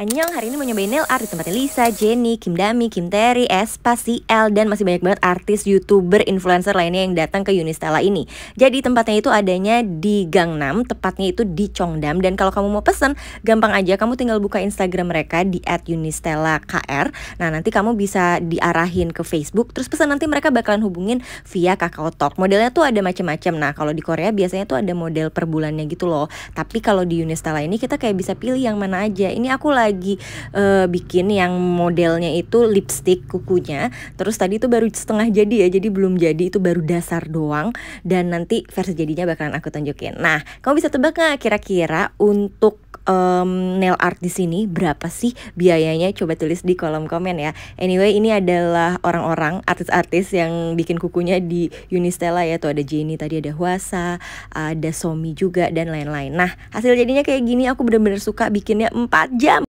Anyong, hari ini mau nyobain nail art di tempatnya Lisa, Jenny, Kim Dami, Kim Terry, Espa, CL, dan masih banyak banget artis, youtuber, influencer lainnya yang datang ke Unistella ini. Jadi tempatnya itu adanya di Gangnam, tepatnya itu di Chongdam. Dan kalau kamu mau pesen, gampang aja kamu tinggal buka Instagram mereka di @unistella_kr. Nah nanti kamu bisa diarahin ke Facebook, terus pesan nanti mereka bakalan hubungin via Kakao Talk. Modelnya tuh ada macam-macam. Nah kalau di Korea biasanya tuh ada model per bulannya gitu loh. Tapi kalau di Unistella ini kita kayak bisa pilih yang mana aja. Ini aku lagi lagi uh, bikin yang modelnya itu lipstick kukunya terus tadi itu baru setengah jadi ya jadi belum jadi itu baru dasar doang dan nanti versi jadinya bakalan aku tunjukin nah kamu bisa tebak nggak kira-kira untuk um, nail art di sini berapa sih biayanya coba tulis di kolom komen ya anyway ini adalah orang-orang artis-artis yang bikin kukunya di Unistella ya tuh ada Jenny tadi ada Huasa ada Somi juga dan lain-lain nah hasil jadinya kayak gini aku bener-bener suka bikinnya 4 jam